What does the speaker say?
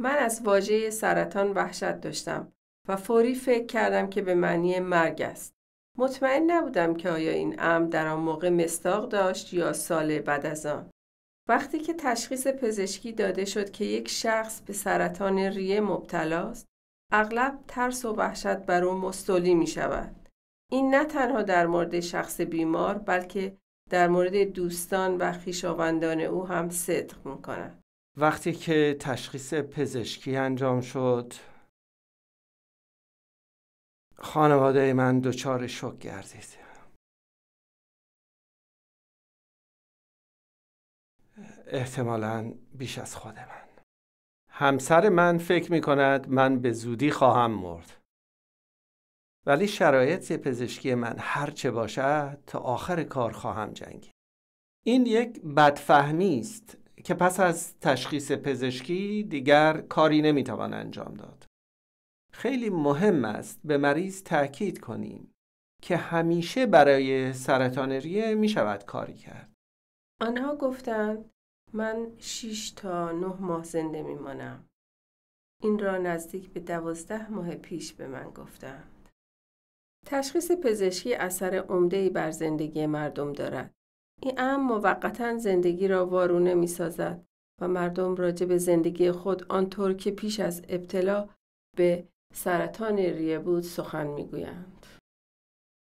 من از واژه سرطان وحشت داشتم و فوری فکر کردم که به معنی مرگ است. مطمئن نبودم که آیا این ام در آن موقع مستاق داشت یا سال بعد از آن. وقتی که تشخیص پزشکی داده شد که یک شخص به سرطان ریه مبتلاست، اغلب ترس و وحشت بر او مستولی می شود. این نه تنها در مورد شخص بیمار بلکه در مورد دوستان و خویشاوندان او هم صدق می کند. وقتی که تشخیص پزشکی انجام شد خانواده من دچار شک گردید احتمالا بیش از خود من همسر من فکر می کند من به زودی خواهم مرد ولی شرایط پزشکی من هر چه باشد تا آخر کار خواهم جنگید این یک بدفهمی است که پس از تشخیص پزشکی دیگر کاری نمیتوان انجام داد. خیلی مهم است به مریض تاکید کنیم که همیشه برای سرطان ریه می شود کاری کرد. آنها گفتند من 6 تا 9 ماه زنده می مانم. این را نزدیک به 12 ماه پیش به من گفتند. تشخیص پزشکی اثر عمده بر زندگی مردم دارد. این ام موقتا زندگی را وارونه می سازد و مردم راجع به زندگی خود آنطور که پیش از ابتلا به سرطان ریه بود سخن می گویند.